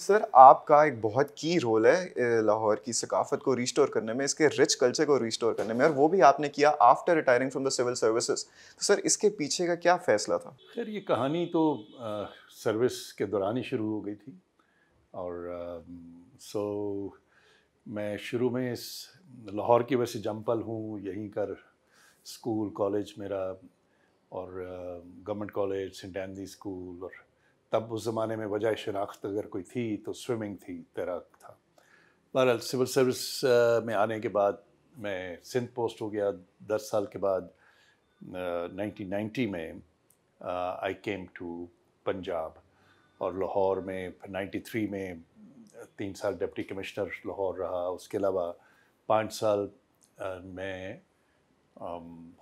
Sir आपका एक बहुत की रोल है लाहौर की सकाफत को रिस्टोर करने में इसके रिच कल्चर को रिस्टोर करने में और वो भी आपने किया after retiring from the civil services तो सर इसके पीछे का क्या फैसला था खैर ये कहानी तो आ, सर्विस के दौरान ही शुरू हो गई थी और आ, सो मैं शुरू में इस लाहौर की वैसे जम्पल हूँ यहीं कर स्कूल कॉलेज मेरा और government college saint Andy school और तब उस ज़माने में वजह शनाख्त अगर कोई थी तो स्विमिंग थी तैराक था बहरहाल सिविल सर्विस में आने के बाद मैं सिंध पोस्ट हो गया दस साल के बाद नाइनटीन नाइन्टी में आई केम टू पंजाब और लाहौर में नाइन्टी थ्री में तीन साल डिप्टी कमिश्नर लाहौर रहा उसके अलावा पाँच साल मैं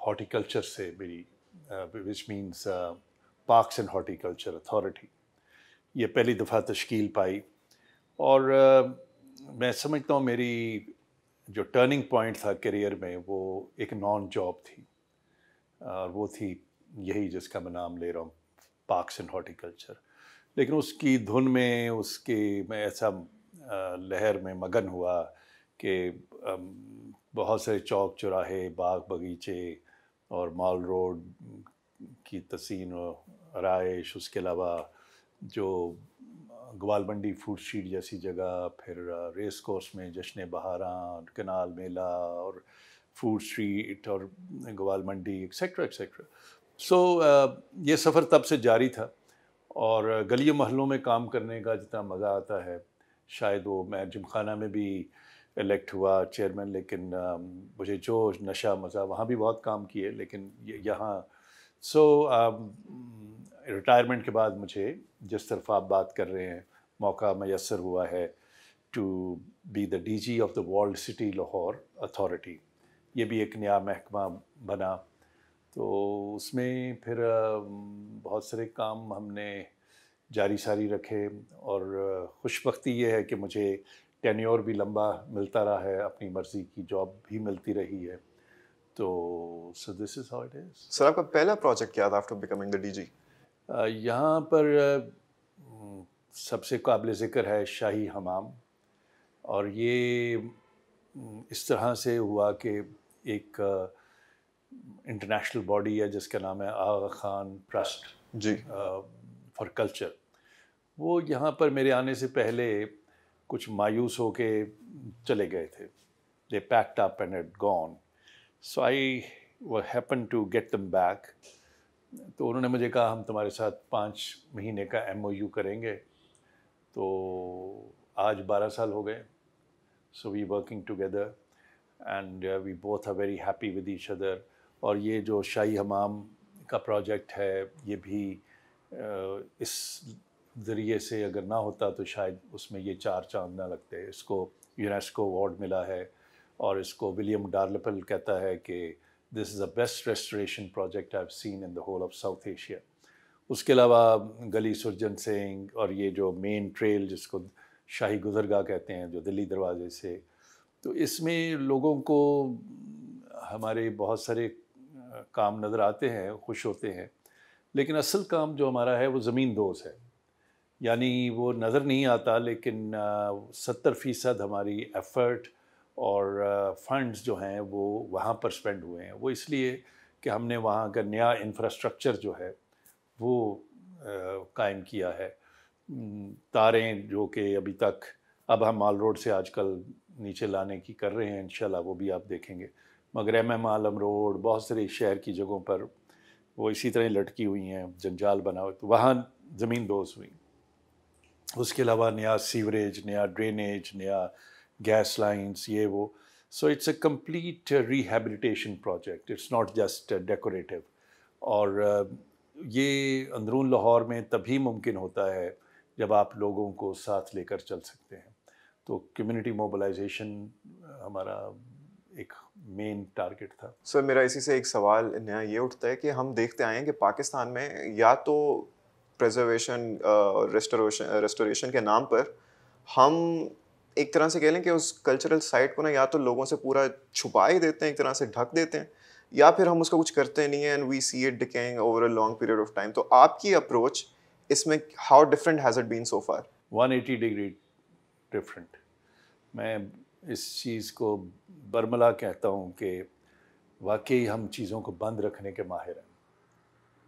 हॉर्टिकल्चर से मेरी which means parks and horticulture authority ये पहली दफ़ा तश्कील पाई और आ, मैं समझता हूँ मेरी जो टर्निंग पॉइंट था करियर में वो एक नॉन जॉब थी और वो थी यही जिसका मैं नाम ले रहा हूँ पार्कस एंड हॉर्टिकल्चर लेकिन उसकी धुन में उसके मैं ऐसा लहर में मगन हुआ कि बहुत से चौक चौराहे बाग बगीचे और मॉल रोड की तसीन रायश उसके अलावा जो मंडी फूड स्ट्रीट जैसी जगह फिर रेस कोर्स में जश्न बहारा कनाल मेला और फूड स्ट्रीट और ग्वालमंडी एक्सेट्रा एक्सेट्रा सो ये सफ़र तब से जारी था और गली महलों में काम करने का जितना मज़ा आता है शायद वो मैं जिमखाना में भी इलेक्ट हुआ चेयरमैन लेकिन मुझे जो नशा मज़ा वहाँ भी बहुत काम किए लेकिन यहाँ सो रिटायरमेंट के बाद मुझे जिस तरफ आप बात कर रहे हैं मौका मैसर हुआ है to be the D G of the world city Lahore authority ये भी एक नया महकमा बना तो उसमें फिर बहुत सारे काम हमने जारी सारी रखे और खुशबख्ती ये है कि मुझे टेन्योर भी लंबा मिलता रहा है अपनी मर्ज़ी की जॉब भी मिलती रही है तो so this is how it is sir आपका पहला प्रोजेक्ट क्या था आफ्टर बिकमिंग द डीजी यहाँ पर सबसे काबिल ज़िक्र है शाही हमाम और ये इस तरह से हुआ कि एक इंटरनेशनल बॉडी है जिसका नाम है आगा खान ट्रस्ट जी फॉर कल्चर वो यहाँ पर मेरे आने से पहले कुछ मायूस हो के चले गए थे they packed up and had gone so I happen to get them back तो उन्होंने मुझे कहा हम तुम्हारे साथ पाँच महीने का एम करेंगे तो आज बारह साल हो गए so we working together and we both are very happy with each other और ये जो शाही हमाम का प्रोजेक्ट है ये भी uh, इस ज़रिए से अगर ना होता तो शायद उसमें ये चार चांद ना लगते इसको यूनेस्को अवार्ड मिला है और इसको विलियम डार्लपल कहता है कि this is the best restoration project I seen in the whole of South Asia उसके अलावा गली सुरजन सिंह और ये जो मेन ट्रेल जिसको शाही गुजरगा कहते हैं जो दिल्ली दरवाजे से तो इसमें लोगों को हमारे बहुत सारे काम नज़र आते हैं खुश होते हैं लेकिन असल काम जो हमारा है वो ज़मीन दोज है यानी वो नज़र नहीं आता लेकिन सत्तर फ़ीसद हमारी एफ़र्ट और फंड्स जो हैं वो वहाँ पर स्पेंड हुए हैं वो इसलिए कि हमने वहाँ का नया इंफ्रास्ट्रक्चर जो है वो कायम किया है तारें जो कि अभी तक अब हम माल रोड से आजकल नीचे लाने की कर रहे हैं इंशाल्लाह वो भी आप देखेंगे मगर एम एम आलम रोड बहुत सारे शहर की जगहों पर वो इसी तरह लटकी हुई हैं जंजाल बना हुआ तो वहाँ ज़मीन दोज हुई उसके अलावा नया सीवरेज नया ड्रेनेज नया gas lines, ye wo. So it's a complete uh, rehabilitation project. It's not just uh, decorative. और uh, ये अंदरून लाहौर में तभी मुमकिन होता है जब आप लोगों को साथ लेकर चल सकते हैं तो कम्युनिटी मोबिलाइजेशन हमारा एक मेन टारगेट था सर मेरा इसी से एक सवाल नया ये उठता है कि हम देखते आए हैं कि पाकिस्तान में या तो प्रजर्वेशन रेस्टोरेशन रेस्टोरेशन के नाम पर हम एक तरह से कह लें कि उस कल्चरल साइट को ना या तो लोगों से पूरा छुपा ही देते हैं एक तरह से ढक देते हैं या फिर हम उसका कुछ करते नहीं हैं and we see it decaying over a long period of time तो आपकी अप्रोच इसमें how different has it been so far 180 degree different मैं इस चीज़ को बर्मला कहता हूँ कि वाकई हम चीज़ों को बंद रखने के माहिर हैं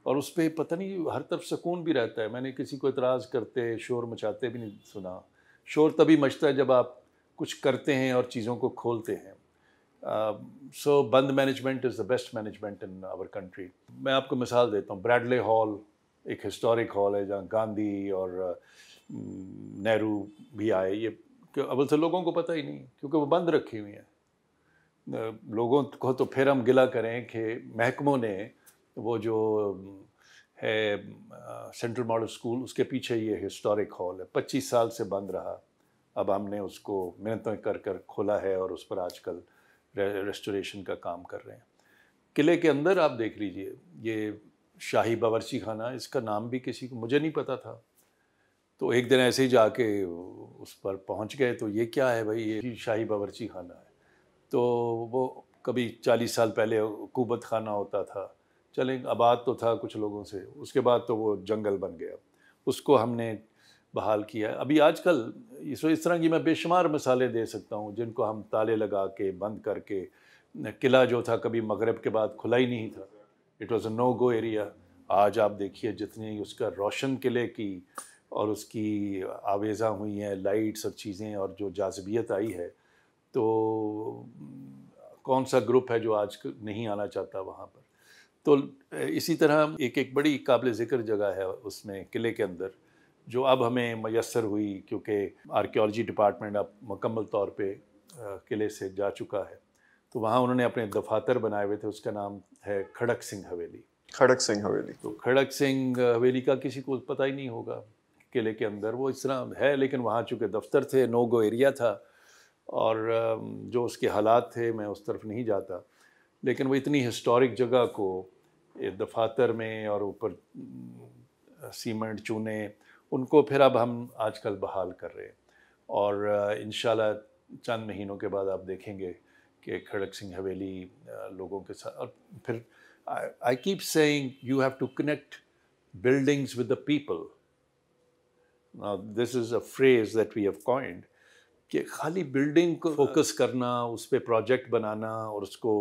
और उस पर पता नहीं हर तरफ सुकून भी रहता है मैंने किसी को इतराज़ करते शोर मचाते भी नहीं सुना शोर तभी मचता है जब आप कुछ करते हैं और चीज़ों को खोलते हैं सो बंद management is the best management in our country मैं आपको मिसाल देता हूँ ब्रैडले हॉल एक हिस्टोरिक हॉल है जहाँ गांधी और नेहरू भी आए ये अवल से लोगों को पता ही नहीं क्योंकि वो बंद रखी हुई हैं लोगों को तो फिर हम गिला करें कि महकमों ने वो जो है सेंट्रल मॉडल स्कूल उसके पीछे ये हिस्टोरिक हॉल है पच्चीस साल से बंद रहा अब हमने उसको मेहनत कर कर खोला है और उस पर आजकल रेस्टोरेशन का काम कर रहे हैं किले के अंदर आप देख लीजिए ये शाही बावरची खाना इसका नाम भी किसी को मुझे नहीं पता था तो एक दिन ऐसे ही जाके उस पर पहुंच गए तो ये क्या है भाई ये शाही बावरची खाना है तो वो कभी चालीस साल पहले हुकूमत खाना होता था चलें आबाद तो था कुछ लोगों से उसके बाद तो वो जंगल बन गया उसको हमने बहाल किया अभी आजकल इस इस तरह की मैं बेशुमार मिसालें दे सकता हूँ जिनको हम ताले लगा के बंद करके किला जो था कभी मगरब के बाद खुला ही नहीं था it was a no go area आज आप देखिए जितनी उसका रोशन किले की और उसकी आवेज़ा हुई हैं लाइट्स और चीज़ें और जो जाजबियत आई है तो कौन सा ग्रुप है जो आज नहीं आना चाहता वहाँ पर तो इसी तरह एक एक बड़ी काबिल ज़िक्र जगह है उसमें किले के अंदर जो अब हमें मैसर हुई क्योंकि आर्कियोलॉजी डिपार्टमेंट अब मुकम्मल तौर पे किले से जा चुका है तो वहाँ उन्होंने अपने दफातर बनाए हुए थे उसका नाम है खड़क सिंह हवेली खड़क सिंह हवेली तो खड़क सिंह हवेली का किसी को पता ही नहीं होगा किले के अंदर वो इस तरह है लेकिन वहाँ चूँकि दफ्तर थे नो गो एरिया था और जो उसके हालात थे मैं उस तरफ नहीं जाता लेकिन वो इतनी हिस्टोरिक जगह को दफातर में और ऊपर सीमेंट चूने उनको फिर अब हम आजकल बहाल कर रहे हैं और इन चंद महीनों के बाद आप देखेंगे कि खड़क सिंह हवेली लोगों के साथ और फिर I keep saying you have to connect buildings with the people this is a phrase that we have coined कि खाली बिल्डिंग को फोकस करना उस पर प्रोजेक्ट बनाना और उसको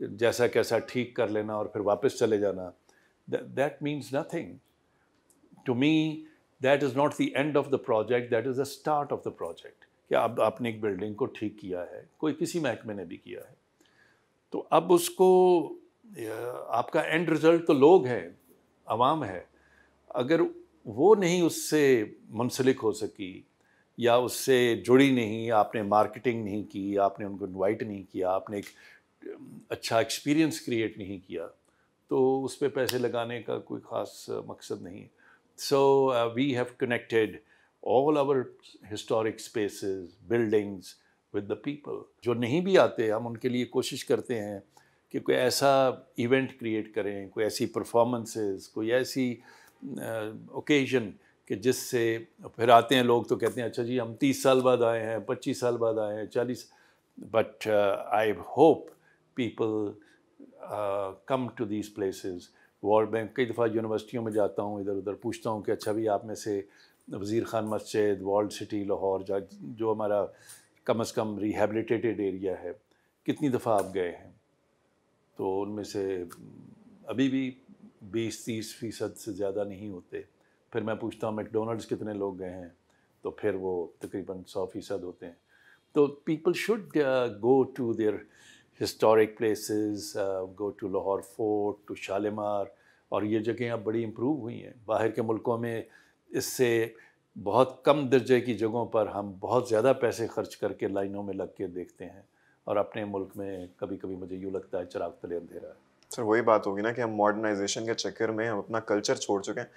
जैसा कैसा ठीक कर लेना और फिर वापस चले जाना that means nothing to me that is not the end of the project that is the start of the project कि अब आपने एक बिल्डिंग को ठीक किया है कोई किसी महकमे ने भी किया है तो अब उसको आपका एंड रिजल्ट तो लोग हैं आवाम है अगर वो नहीं उससे मुंसलिक हो सकी या उससे जुड़ी नहीं आपने मार्केटिंग नहीं की आपने उनको इनवाइट नहीं किया आपने एक अच्छा एक्सपीरियंस क्रिएट नहीं किया तो उस पर पैसे लगाने का कोई ख़ास मकसद नहीं so we have connected all our historic spaces buildings with the people जो नहीं भी आते हम उनके लिए कोशिश करते हैं कि कोई ऐसा इवेंट क्रिएट करें कोई ऐसी परफॉर्मेंसेस कोई ऐसी ओकेजन uh, कि जिससे फिर आते हैं लोग तो कहते हैं अच्छा जी हम तीस साल बाद आए हैं पच्चीस साल बाद आए हैं चालीस but I hope people come to these these World Bank कई दफ़ा यूनिवर्सिटियों में जाता हूँ इधर उधर पूछता हूँ कि अच्छा भी आप में से वज़ीर खान मस्जिद वर्ल्ड सिटी लाहौर जो हमारा कम अज़ कम रिहेबलीटेटेड एरिया है कितनी दफ़ा आप गए हैं तो उनमें से अभी भी बीस तीस फ़ीसद से ज़्यादा नहीं होते फिर मैं पूछता हूँ मैकडोनल्ड्स कितने लोग गए हैं तो फिर वो तकरीबन सौ फ़ीसद होते हैं तो people should go to their historic places go to Lahore Fort to Shalimar और ये जगह अब बड़ी इम्प्रूव हुई हैं बाहर के मुल्कों में इससे बहुत कम दर्जे की जगहों पर हम बहुत ज़्यादा पैसे खर्च करके लाइनों में लग के देखते हैं और अपने मुल्क में कभी कभी मुझे यूँ लगता है चिराग तले अंधेरा है सर वही बात होगी ना कि हम मॉडर्नाइजेशन के चक्कर में हम अपना कल्चर छोड़ चुके हैं